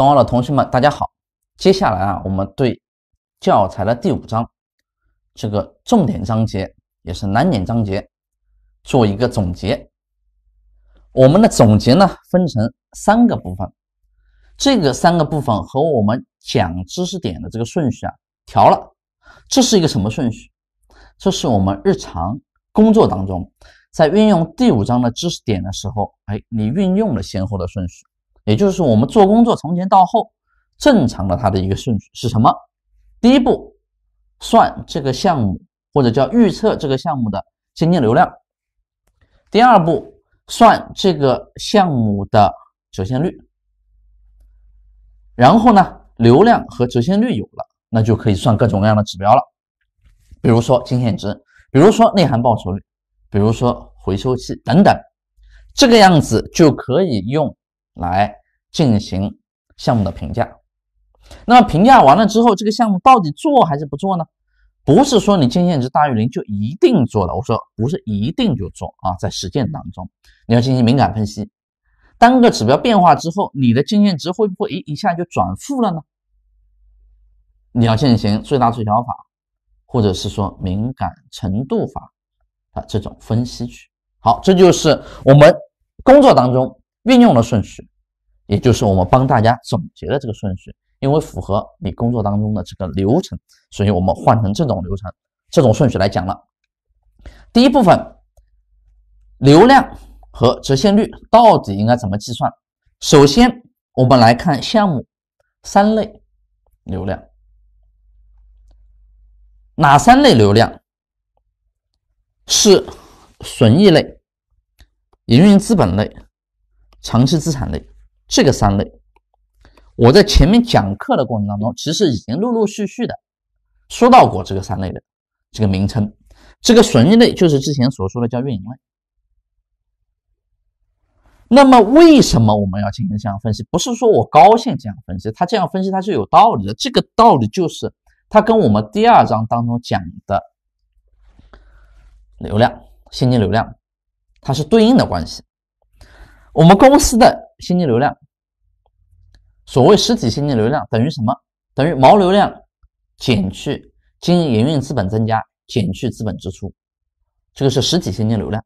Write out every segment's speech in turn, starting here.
懂了的同学们，大家好。接下来啊，我们对教材的第五章这个重点章节，也是难点章节，做一个总结。我们的总结呢，分成三个部分。这个三个部分和我们讲知识点的这个顺序啊，调了。这是一个什么顺序？这是我们日常工作当中，在运用第五章的知识点的时候，哎，你运用的先后的顺序。也就是我们做工作从前到后正常的它的一个顺序是什么？第一步，算这个项目或者叫预测这个项目的现金流量；第二步，算这个项目的折现率。然后呢，流量和折现率有了，那就可以算各种各样的指标了，比如说净现值，比如说内涵报酬率，比如说回收期等等。这个样子就可以用来。进行项目的评价，那么评价完了之后，这个项目到底做还是不做呢？不是说你经验值大于零就一定做的，我说不是一定就做啊，在实践当中，你要进行敏感分析，单个指标变化之后，你的经验值会不会一一下就转负了呢？你要进行最大最小法，或者是说敏感程度法啊，这种分析去。好，这就是我们工作当中运用的顺序。也就是我们帮大家总结的这个顺序，因为符合你工作当中的这个流程，所以我们换成这种流程、这种顺序来讲了。第一部分，流量和折现率到底应该怎么计算？首先，我们来看项目三类流量，哪三类流量是损益类、营运资本类、长期资产类？这个三类，我在前面讲课的过程当中，其实已经陆陆续续的说到过这个三类的这个名称。这个损益类就是之前所说的叫运营类。那么为什么我们要进行这样分析？不是说我高兴这样分析，它这样分析它是有道理的。这个道理就是它跟我们第二章当中讲的流量、现金流量，它是对应的关系。我们公司的。现金流量，所谓实体现金流量等于什么？等于毛流量减去经营营运资本增加减去资本支出，这个是实体现金流量。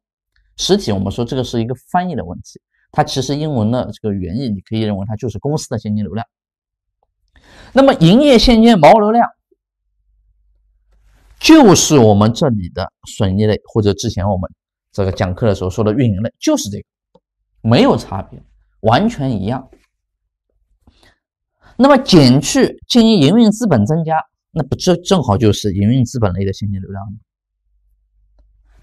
实体我们说这个是一个翻译的问题，它其实英文的这个原意，你可以认为它就是公司的现金流量。那么营业现金毛流量就是我们这里的损益类或者之前我们这个讲课的时候说的运营类，就是这个，没有差别。完全一样，那么减去经营营运资本增加，那不正正好就是营运资本类的现金流吗？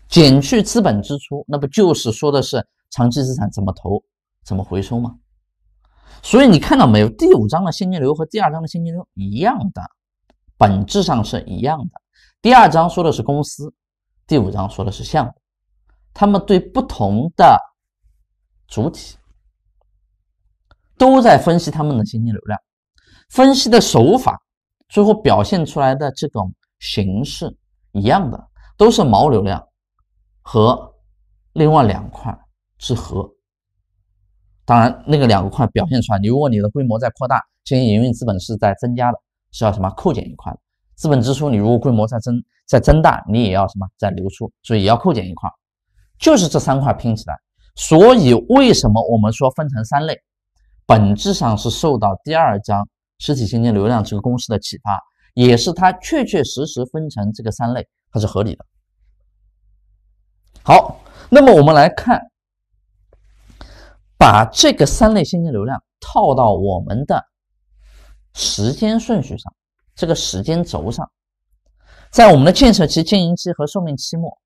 减去资本支出，那不就是说的是长期资产怎么投、怎么回收吗？所以你看到没有，第五章的现金流和第二章的现金流一样的，本质上是一样的。第二章说的是公司，第五章说的是项目，他们对不同的主体。都在分析他们的现金流量，分析的手法，最后表现出来的这种形式一样的，都是毛流量和另外两块之和。当然，那个两块表现出来，你如果你的规模在扩大，经营营运资本是在增加的，是要什么扣减一块；资本支出你如果规模在增在增大，你也要什么在流出，所以也要扣减一块，就是这三块拼起来。所以为什么我们说分成三类？本质上是受到第二章实体现金流量这个公式的启发，也是它确确实实分成这个三类，它是合理的。好，那么我们来看，把这个三类现金流量套到我们的时间顺序上，这个时间轴上，在我们的建设期、经营期和寿命期末，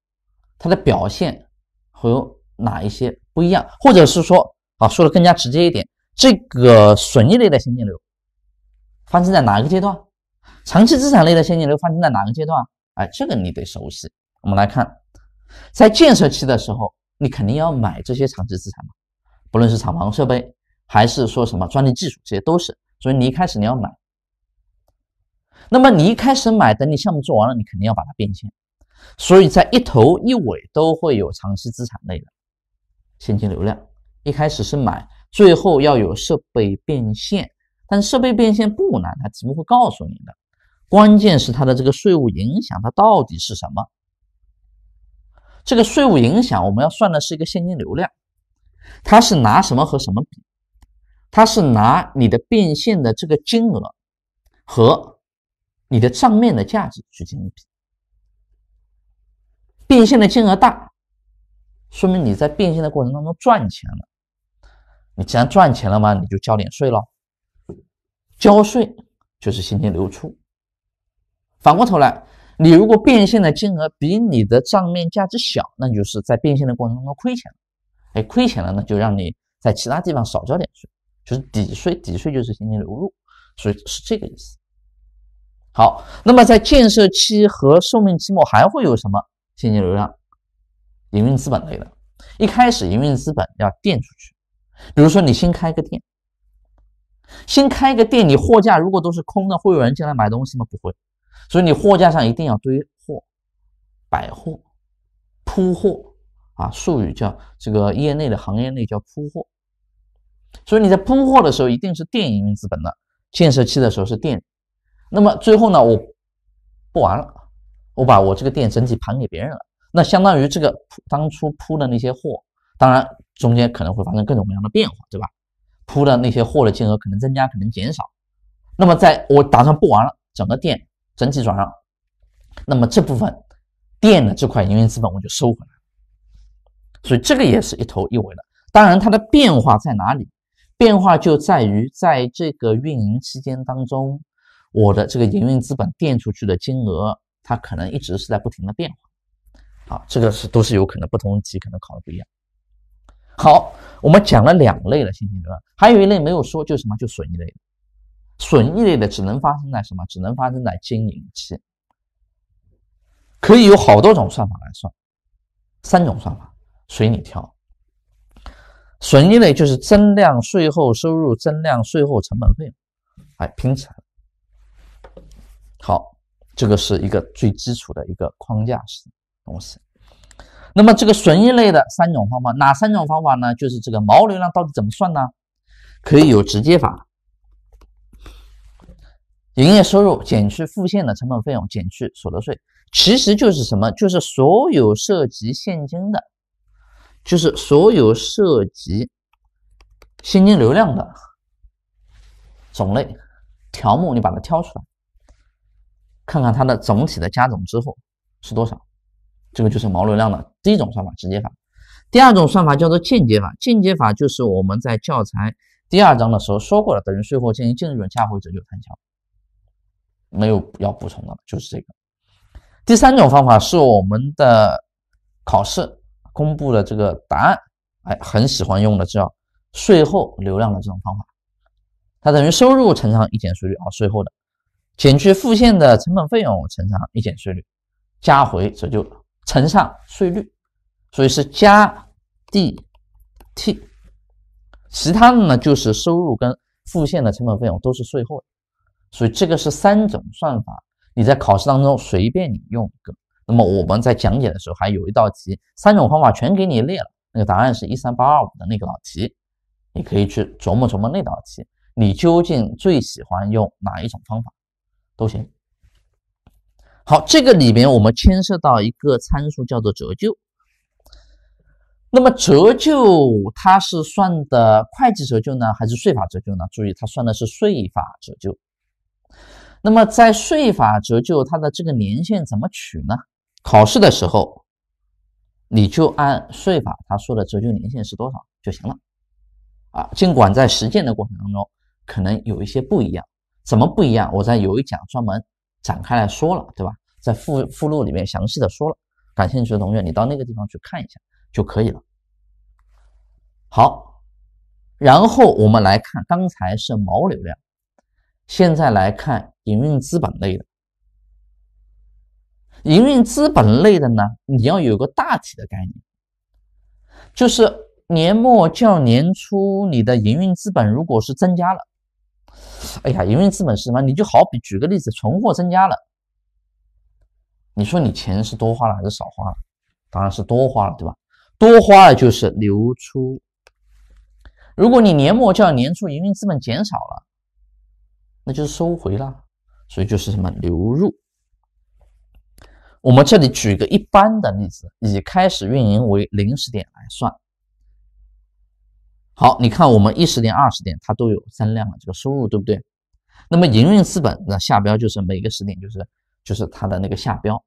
它的表现和哪一些不一样，或者是说啊，说的更加直接一点。这个损益类的现金流发生在哪个阶段？长期资产类的现金流发生在哪个阶段？哎，这个你得熟悉。我们来看，在建设期的时候，你肯定要买这些长期资产嘛，不论是厂房设备，还是说什么专利技术，这些都是。所以你一开始你要买。那么你一开始买，等你项目做完了，你肯定要把它变现。所以在一头一尾都会有长期资产类的现金流量。一开始是买。最后要有设备变现，但设备变现不难，它题目会告诉你的。关键是它的这个税务影响，它到底是什么？这个税务影响我们要算的是一个现金流量，它是拿什么和什么比？它是拿你的变现的这个金额和你的账面的价值去进行比。变现的金额大，说明你在变现的过程当中赚钱了。你既然赚钱了嘛，你就交点税喽。交税就是现金流出。反过头来，你如果变现的金额比你的账面价值小，那你就是在变现的过程中亏钱了。哎，亏钱了，那就让你在其他地方少交点税，就是抵税。抵税就是现金流入，所以是这个意思。好，那么在建设期和寿命期末还会有什么现金流量？营运资本类的，一开始营运资本要垫出去。比如说，你新开个店，新开个店，你货架如果都是空的，会有人进来买东西吗？不会。所以你货架上一定要堆货，摆货，铺货啊。术语叫这个业内的行业内叫铺货。所以你在铺货的时候，一定是店营运资本的建设期的时候是店。那么最后呢，我不玩了，我把我这个店整体盘给别人了。那相当于这个铺当初铺的那些货，当然。中间可能会发生各种各样的变化，对吧？铺的那些货的金额可能增加，可能减少。那么，在我打算布完了整个店整体转让，那么这部分店的这块营运资本我就收回来。所以这个也是一头一尾的。当然，它的变化在哪里？变化就在于在这个运营期间当中，我的这个营运资本垫出去的金额，它可能一直是在不停的变化。好，这个是都是有可能，不同题可能考的不一样。好，我们讲了两类的信息流量，还有一类没有说，就是什么？就损益类，损益类的只能发生在什么？只能发生在经营期，可以有好多种算法来算，三种算法随你挑。损益类就是增量税后收入增量税后成本费用，哎，拼起来。好，这个是一个最基础的一个框架式的东西。那么这个损益类的三种方法，哪三种方法呢？就是这个毛流量到底怎么算呢？可以有直接法，营业收入减去付现的成本费用减去所得税，其实就是什么？就是所有涉及现金的，就是所有涉及现金流量的种类条目，你把它挑出来，看看它的总体的加总之后是多少。这个就是毛流量的第一种算法，直接法。第二种算法叫做间接法，间接法就是我们在教材第二章的时候说过了，等于税后现金净利润加回折旧摊销，没有要补充的，就是这个。第三种方法是我们的考试公布的这个答案，哎，很喜欢用的，叫税后流量的这种方法，它等于收入乘上一减税率啊，税后的，减去付现的成本费用乘上一减税率，加回折旧。乘上税率，所以是加 D T，其他的呢就是收入跟付现的成本费用都是税后的，所以这个是三种算法，你在考试当中随便你用一个。那么我们在讲解的时候还有一道题，三种方法全给你列了，那个答案是一三八二五的那个道题，你可以去琢磨琢磨那道题，你究竟最喜欢用哪一种方法都行。好，这个里面我们牵涉到一个参数，叫做折旧。那么折旧它是算的会计折旧呢，还是税法折旧呢？注意，它算的是税法折旧。那么在税法折旧，它的这个年限怎么取呢？考试的时候你就按税法它说的折旧年限是多少就行了啊。尽管在实践的过程当中，可能有一些不一样，怎么不一样？我在有一讲专门。展开来说了，对吧？在附附录里面详细的说了，感兴趣的同学你到那个地方去看一下就可以了。好，然后我们来看，刚才是毛流量，现在来看营运资本类的。营运资本类的呢，你要有个大体的概念，就是年末较年初你的营运资本如果是增加了。哎呀，营运资本是什么？你就好比举个例子，存货增加了，你说你钱是多花了还是少花了？当然是多花了，对吧？多花了就是流出。如果你年末叫年初营运资本减少了，那就是收回了，所以就是什么流入。我们这里举个一般的例子，以开始运营为临时点来算。好，你看我们一十点、二十点，它都有增量了，这个收入对不对？那么营运资本的下标就是每个时点，就是就是它的那个下标。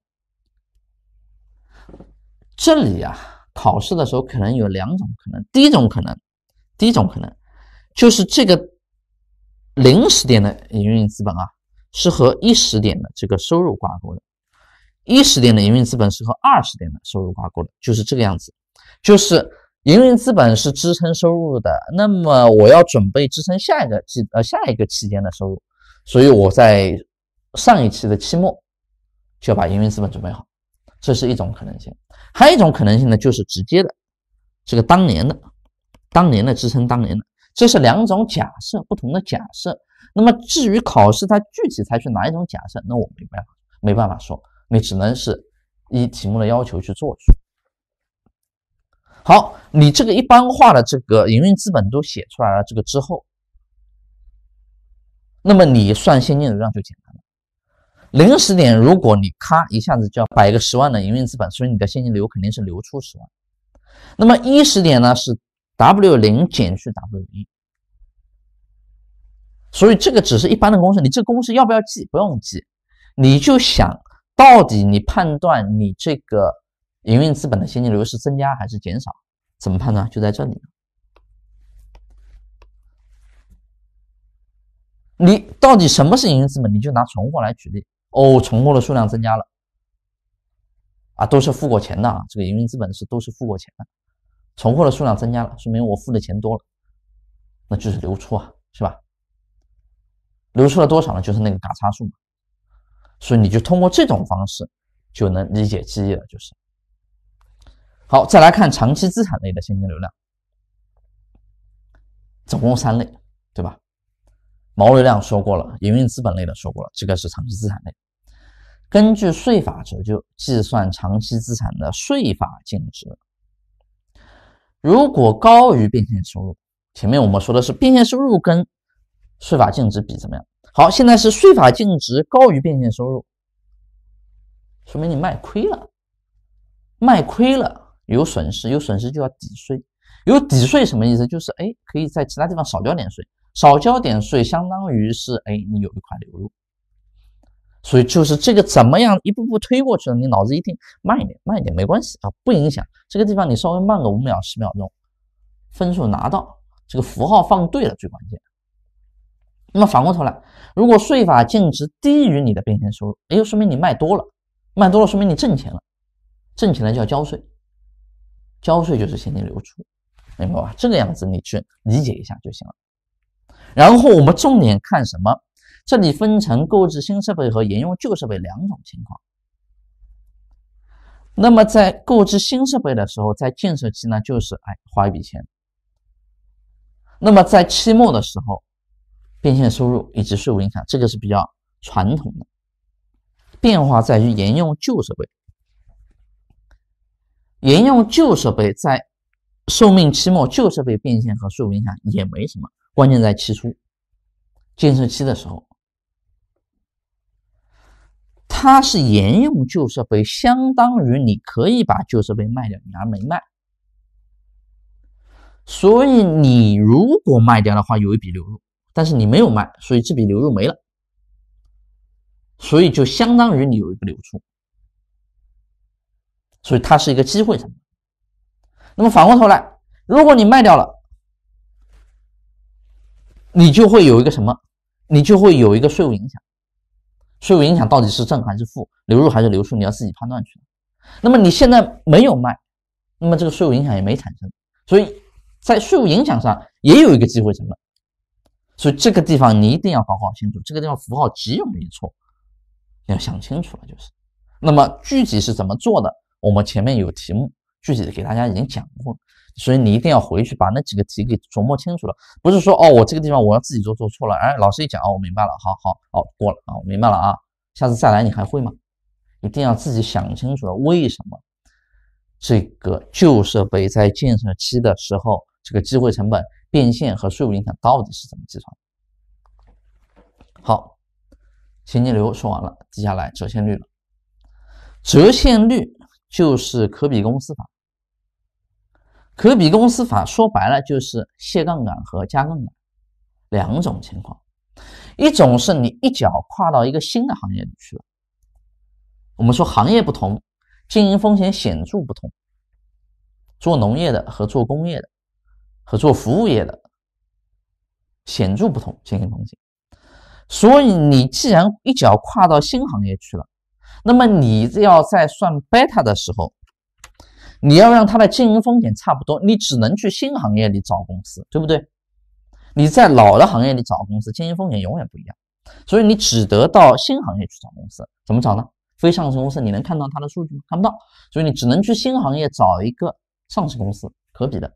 这里啊，考试的时候可能有两种可能，第一种可能，第一种可能就是这个零时点的营运资本啊，是和一十点的这个收入挂钩的；一十点的营运资本是和二十点的收入挂钩的，就是这个样子，就是。营运资本是支撑收入的，那么我要准备支撑下一个季呃下一个期间的收入，所以我在上一期的期末就要把营运资本准备好，这是一种可能性。还有一种可能性呢，就是直接的，这个当年的，当年的支撑当年的，这是两种假设，不同的假设。那么至于考试它具体采取哪一种假设，那我没办法没办法说，你只能是依题目的要求去做出。好，你这个一般化的这个营运资本都写出来了，这个之后，那么你算现金流量就简单了。零时点，如果你咔一下子就要摆一个十万的营运资本，所以你的现金流肯定是流出十万。那么一时点呢是 W 零减去 W 一，所以这个只是一般的公式，你这个公式要不要记？不用记，你就想到底你判断你这个。营运资本的现金流是增加还是减少？怎么判断？就在这里。你到底什么是营运资本？你就拿存货来举例。哦，存货的数量增加了，啊，都是付过钱的。啊。这个营运资本是都是付过钱的，存货的数量增加了，说明我付的钱多了，那就是流出啊，是吧？流出了多少呢？就是那个差差数嘛。所以你就通过这种方式就能理解记忆了，就是。好，再来看长期资产类的现金流量，总共三类，对吧？毛流量说过了，营运资本类的说过了，这个是长期资产类。根据税法折旧计算长期资产的税法净值，如果高于变现收入，前面我们说的是变现收入跟税法净值比怎么样？好，现在是税法净值高于变现收入，说明你卖亏了，卖亏了。有损失，有损失就要抵税。有抵税什么意思？就是哎，可以在其他地方少交点税，少交点税，相当于是哎，你有一块流入。所以就是这个怎么样一步步推过去呢？你脑子一定慢一点，慢一点没关系啊，不影响。这个地方你稍微慢个五秒、十秒钟，分数拿到，这个符号放对了最关键。那么反过头来，如果税法净值低于你的变现收入，哎，说明你卖多了，卖多了说明你挣钱了，挣钱了就要交税。交税就是现金流出，明白吧？这个样子你去理解一下就行了。然后我们重点看什么？这里分成购置新设备和沿用旧设备两种情况。那么在购置新设备的时候，在建设期呢，就是哎花一笔钱。那么在期末的时候，变现收入以及税务影响，这个是比较传统的。变化在于沿用旧设备。沿用旧设备在寿命期末，旧设备变现和寿命影响也没什么。关键在期初建设期的时候，它是沿用旧设备，相当于你可以把旧设备卖掉，你而没卖。所以你如果卖掉的话，有一笔流入，但是你没有卖，所以这笔流入没了。所以就相当于你有一个流出。所以它是一个机会成本。那么反过头来，如果你卖掉了，你就会有一个什么？你就会有一个税务影响。税务影响到底是正还是负？流入还是流出？你要自己判断去。那么你现在没有卖，那么这个税务影响也没产生。所以在税务影响上也有一个机会成本。所以这个地方你一定要搞好清楚，这个地方符号极容易错，要想清楚了就是。那么具体是怎么做的？我们前面有题目，具体的给大家已经讲过了，所以你一定要回去把那几个题给琢磨清楚了。不是说哦，我这个地方我要自己做做错了，哎，老师一讲哦，我明白了，好好好过了啊，我明白了啊，下次再来你还会吗？一定要自己想清楚了为什么这个旧设备在建设期的时候，这个机会成本、变现和税务影响到底是怎么计算？好，现金流说完了，接下来折现率了，折现率。就是可比公司法，可比公司法说白了就是卸杠杆和加杠杆两种情况，一种是你一脚跨到一个新的行业里去了，我们说行业不同，经营风险显著不同，做农业的和做工业的，和做服务业的显著不同经营风险，所以你既然一脚跨到新行业去了。那么你要在算贝塔的时候，你要让它的经营风险差不多，你只能去新行业里找公司，对不对？你在老的行业里找公司，经营风险永远不一样，所以你只得到新行业去找公司，怎么找呢？非上市公司你能看到它的数据吗？看不到，所以你只能去新行业找一个上市公司可比的。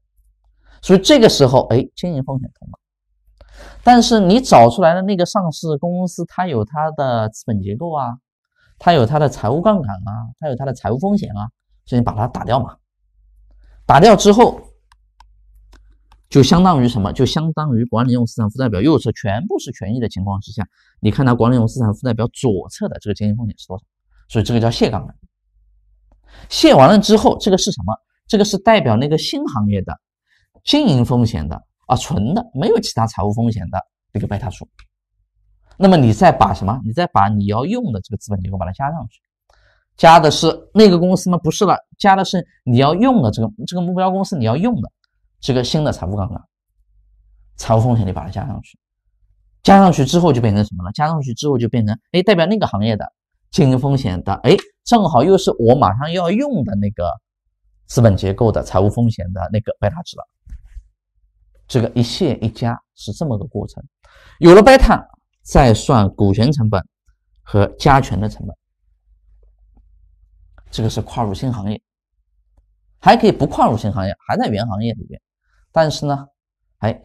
所以这个时候，哎，经营风险同了，但是你找出来的那个上市公司，它有它的资本结构啊。它有它的财务杠杆啊，它有它的财务风险啊，所以你把它打掉嘛。打掉之后，就相当于什么？就相当于管理用资产负债表右侧全部是权益的情况之下，你看它管理用资产负债表左侧的这个经营风险是多少？所以这个叫卸杠杆。卸完了之后，这个是什么？这个是代表那个新行业的经营风险的啊，纯的，没有其他财务风险的这个贝塔数。那么你再把什么？你再把你要用的这个资本结构把它加上去，加的是那个公司吗？不是了，加的是你要用的这个这个目标公司，你要用的这个新的财务杠杆、财务风险，你把它加上去。加上去之后就变成什么了？加上去之后就变成哎，代表那个行业的经营风险的，哎，正好又是我马上要用的那个资本结构的财务风险的那个贝塔值了。这个一卸一加是这么个过程，有了贝塔。再算股权成本和加权的成本，这个是跨入新行业，还可以不跨入新行业，还在原行业里边，但是呢，哎，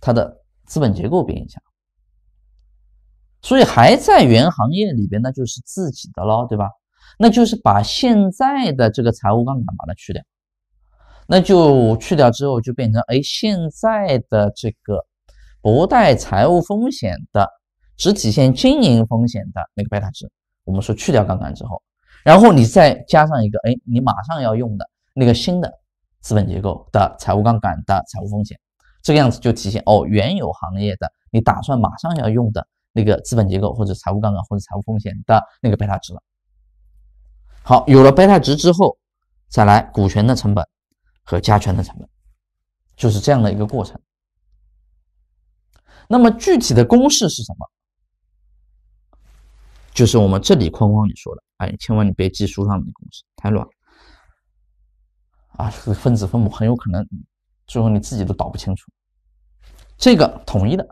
它的资本结构变一下，所以还在原行业里边，那就是自己的喽，对吧？那就是把现在的这个财务杠杆把它去掉，那就去掉之后就变成哎现在的这个。不带财务风险的，只体现经营风险的那个贝塔值，我们说去掉杠杆之后，然后你再加上一个，哎，你马上要用的那个新的资本结构的财务杠杆的财务风险，这个样子就体现哦原有行业的你打算马上要用的那个资本结构或者财务杠杆或者财务风险的那个贝塔值了。好，有了贝塔值之后，再来股权的成本和加权的成本，就是这样的一个过程。那么具体的公式是什么？就是我们这里框框里说的，哎，千万你别记书上的公式，太乱，啊，分子分母很有可能最后你自己都搞不清楚。这个统一的，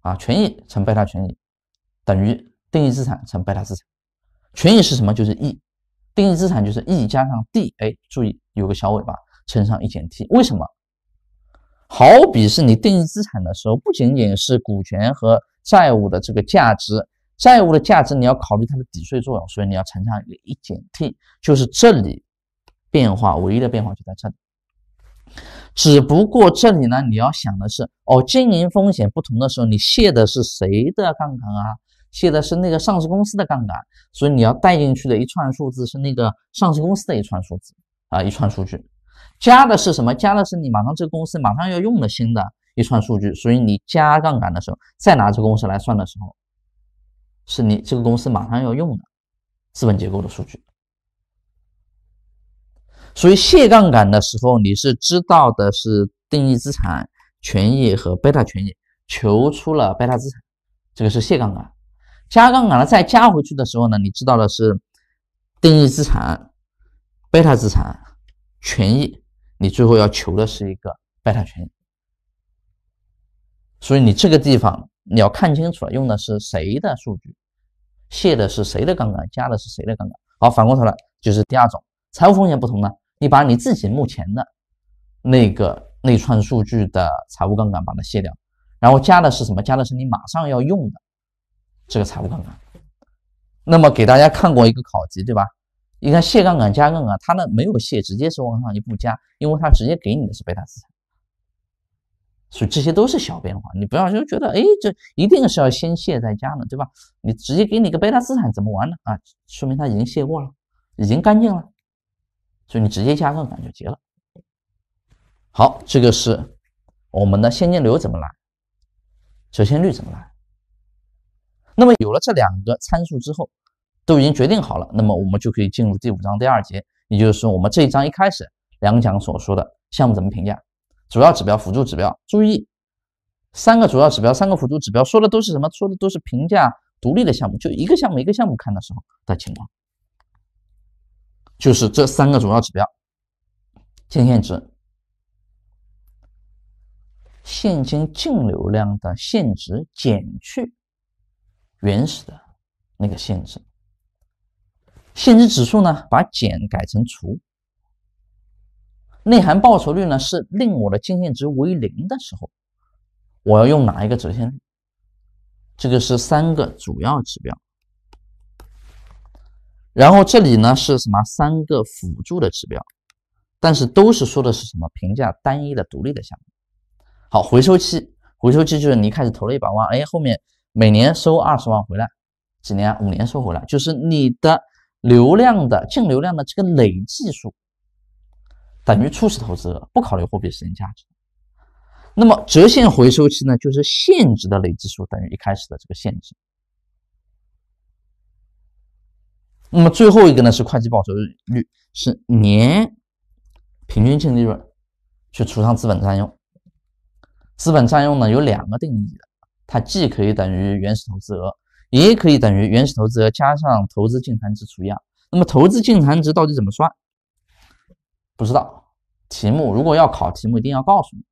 啊，权益乘贝塔权益等于定义资产乘贝塔资产，权益是什么？就是 E，定义资产就是 E 加上 D，哎，注意有个小尾巴乘上一减 T，为什么？好比是你定义资产的时候，不仅仅是股权和债务的这个价值，债务的价值你要考虑它的抵税作用，所以你要乘上一个一减 t，就是这里变化唯一的变化就在这里。只不过这里呢，你要想的是哦，经营风险不同的时候，你卸的是谁的杠杆啊？卸的是那个上市公司的杠杆，所以你要带进去的一串数字是那个上市公司的一串数字啊，一串数据。加的是什么？加的是你马上这个公司马上要用的新的一串数据，所以你加杠杆的时候，再拿这个公司来算的时候，是你这个公司马上要用的资本结构的数据。所以卸杠杆的时候，你是知道的是定义资产权益和贝塔权益，求出了贝塔资产，这个是卸杠杆。加杠杆了，再加回去的时候呢，你知道的是定义资产贝塔资产。权益，你最后要求的是一个贝塔权益，所以你这个地方你要看清楚了，用的是谁的数据，卸的是谁的杠杆，加的是谁的杠杆。好，反过头来就是第二种财务风险不同呢，你把你自己目前的那个内串数据的财务杠杆把它卸掉，然后加的是什么？加的是你马上要用的这个财务杠杆。那么给大家看过一个考题，对吧？你看，卸杠杆加杠杆它呢没有卸，直接是往上一步加，因为它直接给你的是贝塔资产，所以这些都是小变化，你不要就觉得，哎，这一定是要先卸再加呢，对吧？你直接给你个贝塔资产怎么玩呢？啊，说明它已经卸过了，已经干净了，所以你直接加杠杆就结了。好，这个是我们的现金流怎么来，折现率怎么来？那么有了这两个参数之后。都已经决定好了，那么我们就可以进入第五章第二节，也就是说，我们这一章一开始两讲所说的项目怎么评价，主要指标、辅助指标，注意三个主要指标、三个辅助指标说的都是什么？说的都是评价独立的项目，就一个项目一个项目看的时候的情况，就是这三个主要指标净现值、现金净流量的现值减去原始的那个限制。现金指数呢，把减改成除。内含报酬率呢，是令我的净现值为零的时候，我要用哪一个折现？率？这个是三个主要指标。然后这里呢是什么？三个辅助的指标，但是都是说的是什么？评价单一的独立的项目。好，回收期，回收期就是你一开始投了一百万，哎，后面每年收二十万回来，几年？五年收回来，就是你的。流量的净流量的这个累计数等于初始投资额，不考虑货币时间价值。那么折现回收期呢，就是现值的累计数等于一开始的这个现值。那么最后一个呢，是会计报酬率，是年平均净利润去除上资本占用。资本占用呢，有两个定义的，它既可以等于原始投资额。也可以等于原始投资额加上投资净残值除以二。那么投资净残值到底怎么算？不知道。题目如果要考，题目一定要告诉你。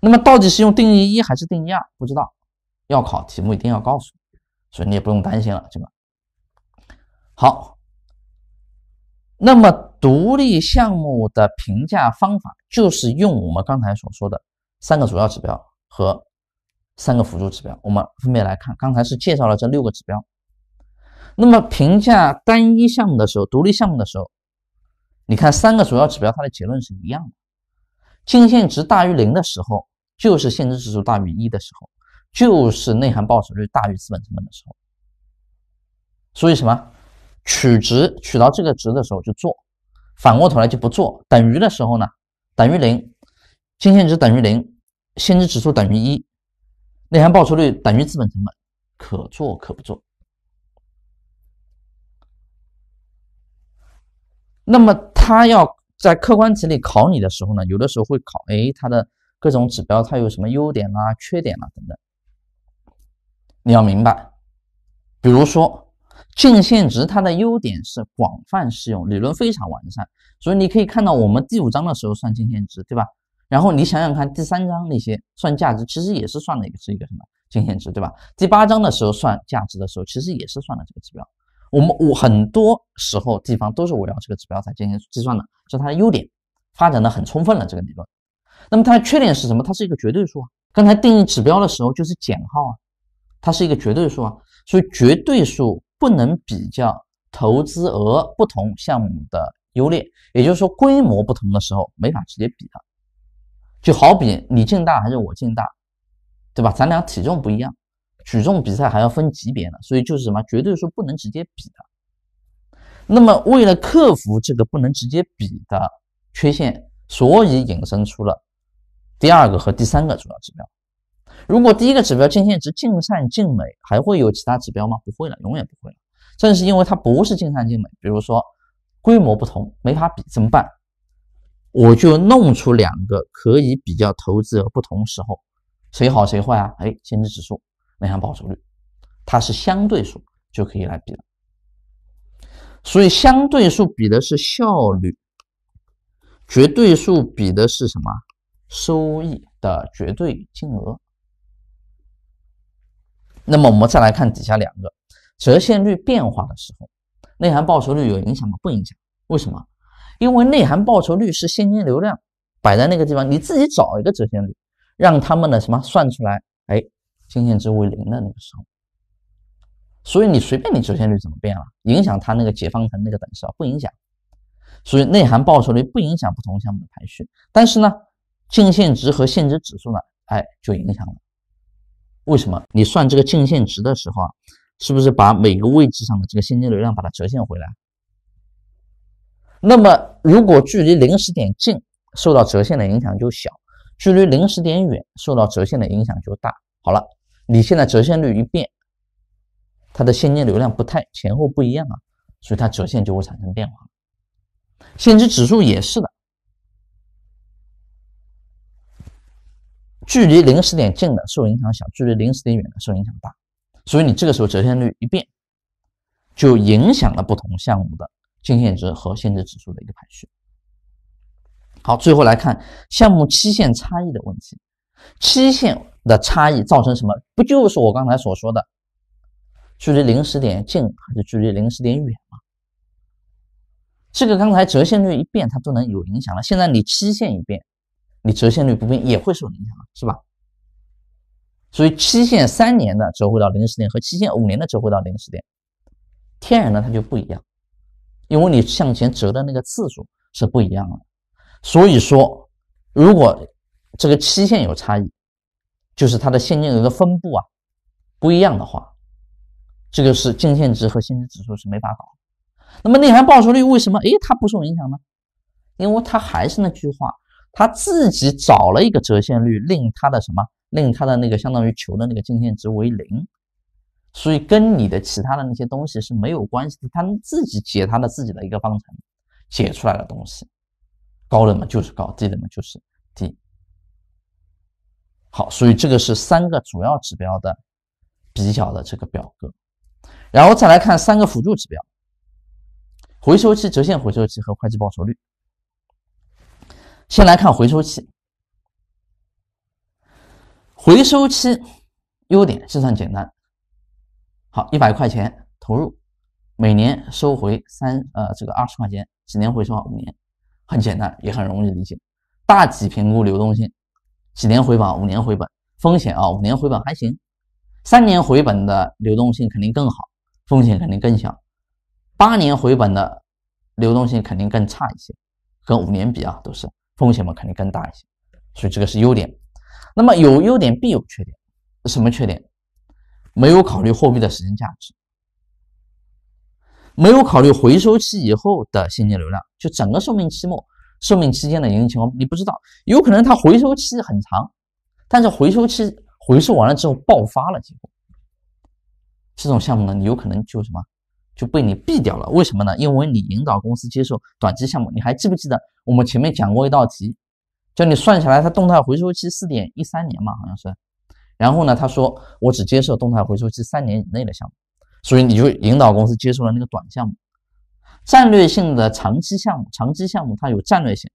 那么到底是用定义一还是定义二？不知道。要考题目一定要告诉你，所以你也不用担心了，这个。好，那么独立项目的评价方法就是用我们刚才所说的三个主要指标和。三个辅助指标，我们分别来看。刚才是介绍了这六个指标。那么评价单一项目的时候，独立项目的时候，你看三个主要指标，它的结论是一样的。净现值大于零的时候，就是现值指数大于一的时候，就是内涵报酬率大于资本成本的时候。所以什么取值取到这个值的时候就做，反过头来就不做。等于的时候呢，等于零，净现值等于零，现值指数等于一。内涵报酬率等于资本成本，可做可不做。那么他要在客观题里考你的时候呢，有的时候会考哎，它的各种指标，它有什么优点啦、缺点啦等等。你要明白，比如说净现值，它的优点是广泛适用，理论非常完善，所以你可以看到我们第五章的时候算净现值，对吧？然后你想想看，第三章那些算价值，其实也是算了一个是一个什么净现值，对吧？第八章的时候算价值的时候，其实也是算了这个指标。我们我很多时候地方都是围绕这个指标来进行计算的，是它的优点，发展的很充分了这个理论。那么它的缺点是什么？它是一个绝对数啊。刚才定义指标的时候就是减号啊，它是一个绝对数啊，所以绝对数不能比较投资额不同项目的优劣，也就是说规模不同的时候没法直接比的。就好比你劲大还是我劲大，对吧？咱俩体重不一样，举重比赛还要分级别呢，所以就是什么绝对说不能直接比的。那么为了克服这个不能直接比的缺陷，所以引申出了第二个和第三个主要指标。如果第一个指标界线值尽善尽美，还会有其他指标吗？不会了，永远不会了。正是因为它不是尽善尽美，比如说规模不同没法比，怎么办？我就弄出两个可以比较投资额不同时候，谁好谁坏啊？哎，现金指数、内涵报酬率，它是相对数，就可以来比了。所以相对数比的是效率，绝对数比的是什么？收益的绝对金额。那么我们再来看底下两个折现率变化的时候，内涵报酬率有影响吗？不影响。为什么？因为内涵报酬率是现金流量摆在那个地方，你自己找一个折现率，让他们的什么算出来，哎，净现值为零的那个时候。所以你随便你折现率怎么变了，影响它那个解方程那个等式，啊，不影响。所以内涵报酬率不影响不同项目的排序，但是呢，净现值和现值指数呢，哎，就影响了。为什么？你算这个净现值的时候，啊，是不是把每个位置上的这个现金流量把它折现回来？那么，如果距离零时点近，受到折现的影响就小；距离零时点远，受到折现的影响就大。好了，你现在折现率一变，它的现金流量不太前后不一样啊，所以它折现就会产生变化。现金指数也是的，距离零时点近的受影响小，距离零时点远的受影响大。所以你这个时候折现率一变，就影响了不同项目的。净现值和现值指数的一个排序。好，最后来看项目期限差异的问题。期限的差异造成什么？不就是我刚才所说的，距离零时点近还是距离零时点远吗？这个刚才折现率一变，它都能有影响了。现在你期限一变，你折现率不变也会受影响是吧？所以期限三年的折回到零时点和期限五年的折回到零时点，天然的它就不一样。因为你向前折的那个次数是不一样的，所以说，如果这个期限有差异，就是它的现金流的分布啊不一样的话，这个是净现值和现金指数是没法搞。那么内涵报酬率为什么哎它不受影响呢？因为它还是那句话，它自己找了一个折现率，令它的什么，令它的那个相当于求的那个净现值为零。所以跟你的其他的那些东西是没有关系的，他们自己解他的自己的一个方程，解出来的东西，高的嘛就是高，低的嘛就是低。好，所以这个是三个主要指标的比较的这个表格，然后再来看三个辅助指标，回收期、折现回收期和会计报酬率。先来看回收期，回收期优点计算简单。好，一百块钱投入，每年收回三呃，这个二十块钱，几年回收啊？五年，很简单，也很容易理解。大体评估流动性，几年回本？五年回本，风险啊？五年回本还行，三年回本的流动性肯定更好，风险肯定更小。八年回本的流动性肯定更差一些，跟五年比啊，都是风险嘛，肯定更大一些。所以这个是优点。那么有优点必有缺点，什么缺点？没有考虑货币的时间价值，没有考虑回收期以后的现金流量，就整个寿命期末、寿命期间的盈利情况你不知道，有可能它回收期很长，但是回收期回收完了之后爆发了，结果这种项目呢，你有可能就什么就被你毙掉了？为什么呢？因为你引导公司接受短期项目，你还记不记得我们前面讲过一道题，就你算下来它动态回收期四点一三年嘛，好像是。然后呢？他说我只接受动态回收期三年以内的项目，所以你就引导公司接受了那个短项目。战略性的长期项目，长期项目它有战略性，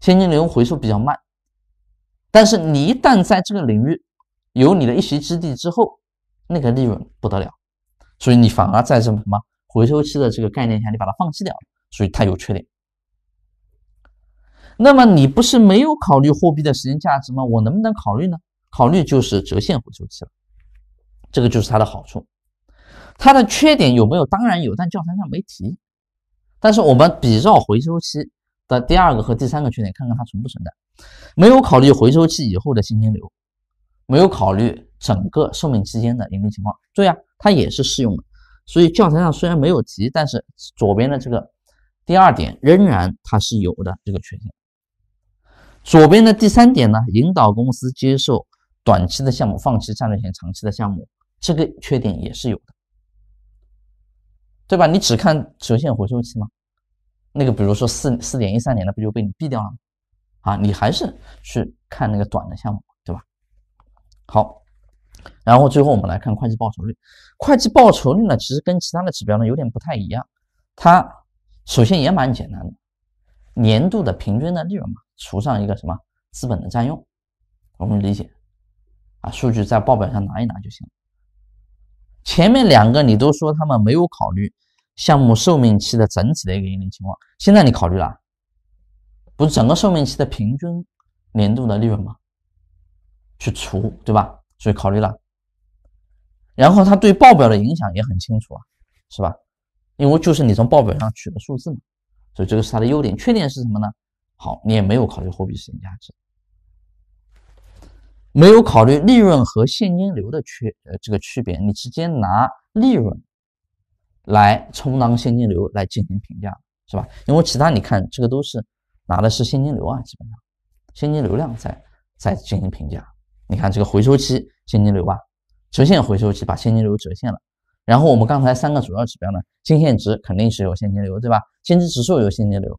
现金流回收比较慢。但是你一旦在这个领域有你的一席之地之后，那个利润不得了，所以你反而在这么什么回收期的这个概念下，你把它放弃掉了，所以它有缺点。那么你不是没有考虑货币的时间价值吗？我能不能考虑呢？考虑就是折现回收期了，这个就是它的好处。它的缺点有没有？当然有，但教材上没提。但是我们比照回收期的第二个和第三个缺点，看看它存不存在。没有考虑回收期以后的现金流，没有考虑整个寿命期间的盈利情况。对啊，它也是适用的。所以教材上虽然没有提，但是左边的这个第二点仍然它是有的这个缺陷。左边的第三点呢，引导公司接受。短期的项目放弃战略性长期的项目，这个缺点也是有的，对吧？你只看折现回收期吗？那个比如说四四点一三年的不就被你毙掉了啊？你还是去看那个短的项目，对吧？好，然后最后我们来看会计报酬率。会计报酬率呢，其实跟其他的指标呢有点不太一样。它首先也蛮简单的，年度的平均的利润嘛除上一个什么资本的占用，我们理解。把数据在报表上拿一拿就行了。前面两个你都说他们没有考虑项目寿命期的整体的一个盈利情况，现在你考虑了，不是整个寿命期的平均年度的利润吗？去除对吧？所以考虑了，然后它对报表的影响也很清楚啊，是吧？因为就是你从报表上取的数字嘛，所以这个是它的优点。缺点是什么呢？好，你也没有考虑货币时间价值。没有考虑利润和现金流的区呃这个区别，你直接拿利润来充当现金流来进行评价是吧？因为其他你看这个都是拿的是现金流啊，基本上现金流量在在进行评价。你看这个回收期现金流啊，折现回收期把现金流折现了。然后我们刚才三个主要指标呢，净现值肯定是有现金流对吧？现金指数有现金流，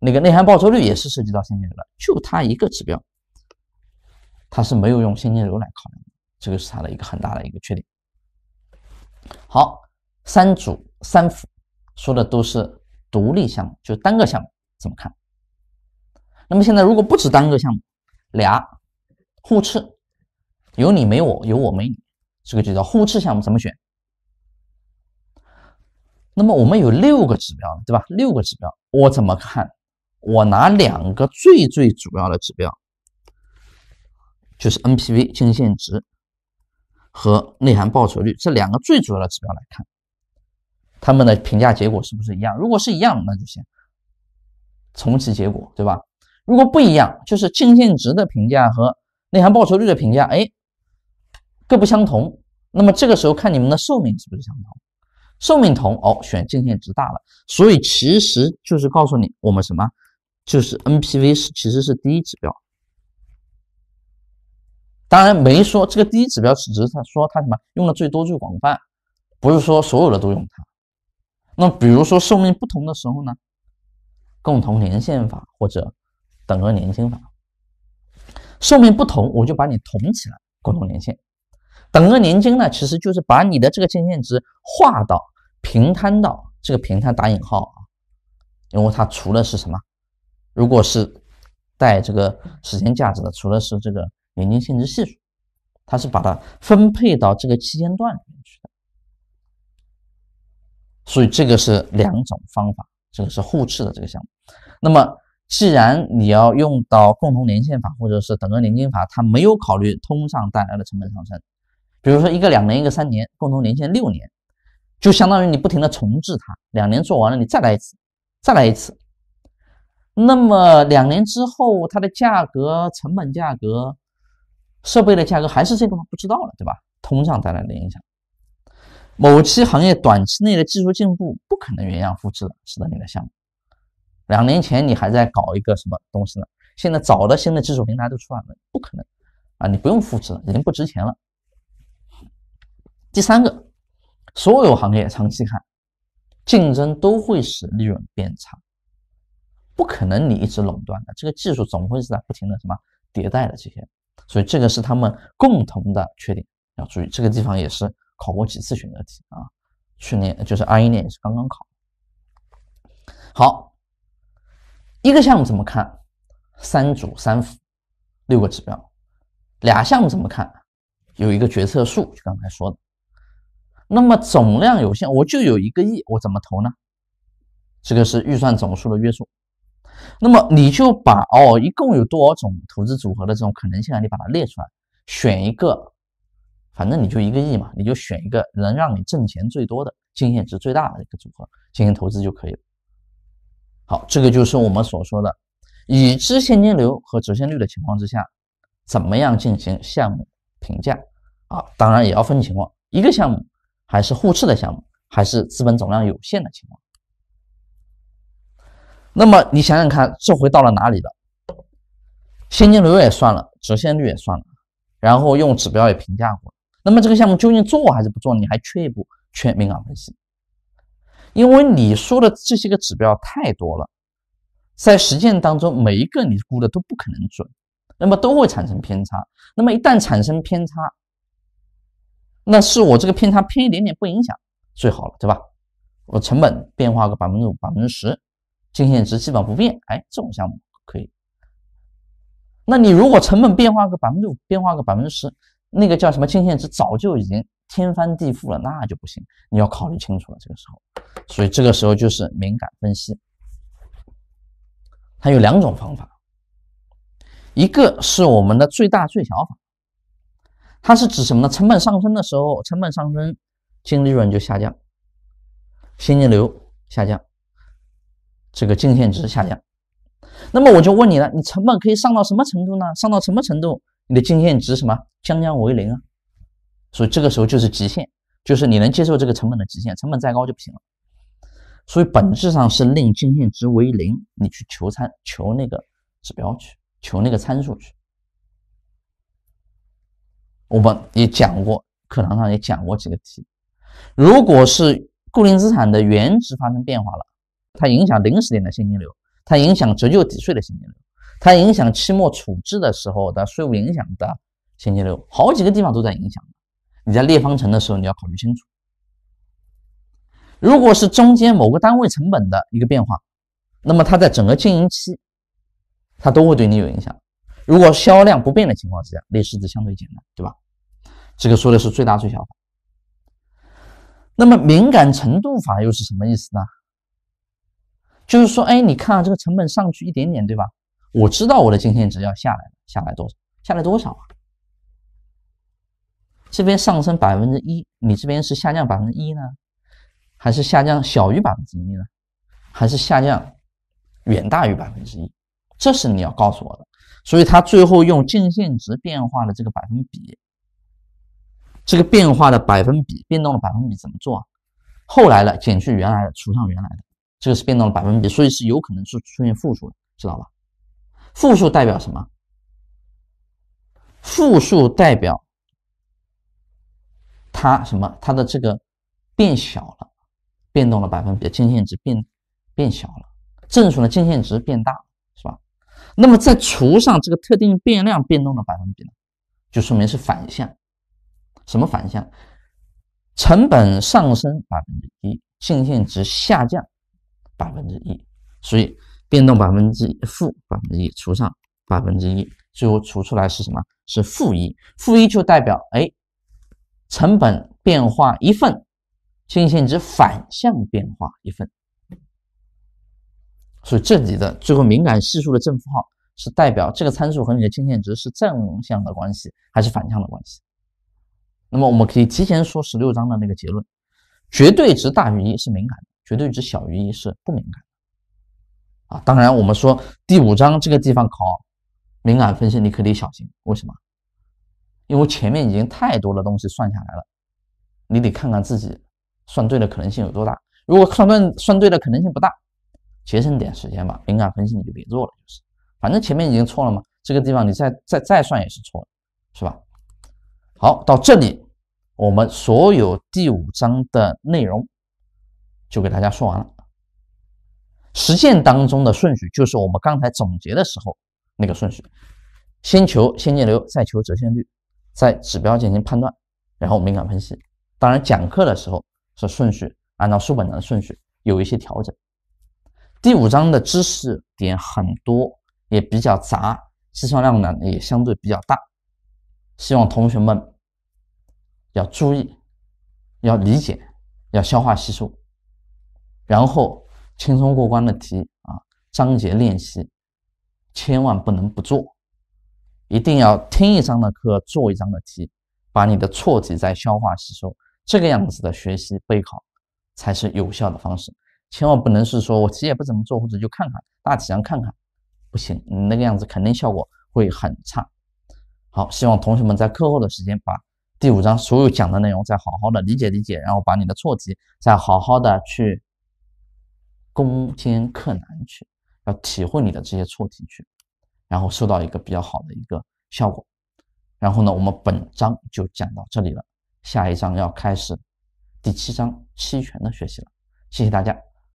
那个内涵报酬率也是涉及到现金流的，就它一个指标。它是没有用现金流来考量的，这个是它的一个很大的一个缺点。好，三主三辅说的都是独立项目，就单个项目怎么看？那么现在如果不止单个项目，俩互斥，有你没我，有我没你，这个就叫互斥项目，怎么选？那么我们有六个指标，对吧？六个指标，我怎么看？我拿两个最最主要的指标。就是 NPV 净现值和内涵报酬率这两个最主要的指标来看，他们的评价结果是不是一样？如果是一样，那就行，重启结果对吧？如果不一样，就是净现值的评价和内涵报酬率的评价，哎，各不相同。那么这个时候看你们的寿命是不是相同？寿命同哦，选净现值大了。所以其实就是告诉你，我们什么？就是 NPV 是其实是第一指标。当然没说这个第一指标，只是他说他什么用的最多最广泛，不是说所有的都用它。那比如说寿命不同的时候呢，共同年限法或者等额年金法。寿命不同，我就把你统起来共同年限，等额年金呢，其实就是把你的这个限值划到平摊到这个平摊打引号啊，因为它除了是什么？如果是带这个时间价值的，除了是这个。年金性质系数，它是把它分配到这个期间段里面去的，所以这个是两种方法，这个是互斥的这个项目。那么，既然你要用到共同年限法或者是等额年金法，它没有考虑通胀带来的成本上升，比如说一个两年，一个三年，共同年限六年，就相当于你不停的重置它，两年做完了，你再来一次，再来一次，那么两年之后它的价格成本价格。设备的价格还是这个吗？不知道了，对吧？通胀带来的影响，某期行业短期内的技术进步不可能原样复制了。你的项目，两年前你还在搞一个什么东西呢？现在早的新的技术平台都出来了，不可能啊！你不用复制了，已经不值钱了。第三个，所有行业长期看，竞争都会使利润变差，不可能你一直垄断的。这个技术总会是在不停的什么迭代的这些。所以这个是他们共同的缺点，要注意这个地方也是考过几次选择题啊。去年就是二一年也是刚刚考。好，一个项目怎么看？三主三辅六个指标。俩项目怎么看？有一个决策数，就刚才说的。那么总量有限，我就有一个亿，我怎么投呢？这个是预算总数的约束。那么你就把哦，一共有多少种投资组合的这种可能性啊，你把它列出来，选一个，反正你就一个亿嘛，你就选一个能让你挣钱最多的、净现值最大的一个组合进行投资就可以了。好，这个就是我们所说的，已知现金流和折现率的情况之下，怎么样进行项目评价啊？当然也要分情况，一个项目还是互斥的项目，还是资本总量有限的情况。那么你想想看，这回到了哪里了？现金流也算了，折现率也算了，然后用指标也评价过。那么这个项目究竟做还是不做？你还缺一步缺明感分析，因为你说的这些个指标太多了，在实践当中每一个你估的都不可能准，那么都会产生偏差。那么一旦产生偏差，那是我这个偏差偏一点点不影响最好了，对吧？我成本变化个百分之五、百分之十。净现值基本不变，哎，这种项目可以。那你如果成本变化个百分之五，变化个百分之十，那个叫什么净现值早就已经天翻地覆了，那就不行，你要考虑清楚了这个时候。所以这个时候就是敏感分析，它有两种方法，一个是我们的最大最小法，它是指什么呢？成本上升的时候，成本上升，净利润就下降，现金流下降。这个净现值下降，那么我就问你了，你成本可以上到什么程度呢？上到什么程度，你的净现值什么将将为零啊？所以这个时候就是极限，就是你能接受这个成本的极限，成本再高就不行了。所以本质上是令净现值为零，你去求参，求那个指标去，求那个参数去。我们也讲过，课堂上也讲过几个题，如果是固定资产的原值发生变化了。它影响零时点的现金流，它影响折旧抵税的现金流，它影响期末处置的时候的税务影响的现金流，好几个地方都在影响。你在列方程的时候，你要考虑清楚。如果是中间某个单位成本的一个变化，那么它在整个经营期，它都会对你有影响。如果销量不变的情况之下，列式子相对简单，对吧？这个说的是最大最小法。那么敏感程度法又是什么意思呢？就是说，哎，你看这个成本上去一点点，对吧？我知道我的净现值要下来，下来多少？下来多少啊？这边上升百分之一，你这边是下降百分之一呢，还是下降小于百分之一呢？还是下降远大于百分之一？这是你要告诉我的。所以他最后用净现值变化的这个百分比，这个变化的百分比变动的百分比怎么做？后来了减去原来的，除上原来的。这个是变动了百分比，所以是有可能是出现负数的，知道吧？负数代表什么？负数代表它什么？它的这个变小了，变动了百分比，净现值变变小了；正数的净现值变大，是吧？那么在除上这个特定变量变动的百分比呢，就说明是反向。什么反向？成本上升百分之一，净现值下降。百分之一，所以变动百分之负百分之一除上百分之一，最后除出来是什么？是负一。负一就代表，哎，成本变化一份，净现值反向变化一份。所以这里的最后敏感系数的正负号是代表这个参数和你的净现值是正向的关系还是反向的关系。那么我们可以提前说十六章的那个结论：绝对值大于一是敏感的。绝对值小于一是不敏感啊！当然，我们说第五章这个地方考敏感分析，你可得小心。为什么？因为前面已经太多的东西算下来了，你得看看自己算对的可能性有多大。如果算算算对的可能性不大，节省点时间吧，敏感分析你就别做了，就是。反正前面已经错了嘛，这个地方你再再再算也是错的，是吧？好，到这里我们所有第五章的内容。就给大家说完了。实践当中的顺序就是我们刚才总结的时候那个顺序：先求现金流，再求折现率，再指标进行判断，然后敏感分析。当然，讲课的时候是顺序按照书本的顺序有一些调整。第五章的知识点很多，也比较杂，计算量呢也相对比较大，希望同学们要注意，要理解，要消化吸收。然后轻松过关的题啊，章节练习千万不能不做，一定要听一章的课，做一章的题，把你的错题再消化吸收。这个样子的学习备考才是有效的方式，千万不能是说我题也不怎么做，或者就看看大体上看看，不行，你那个样子肯定效果会很差。好，希望同学们在课后的时间把第五章所有讲的内容再好好的理解理解，然后把你的错题再好好的去。攻坚克难去，要体会你的这些错题去，然后收到一个比较好的一个效果。然后呢，我们本章就讲到这里了，下一章要开始第七章期权的学习了。谢谢大家。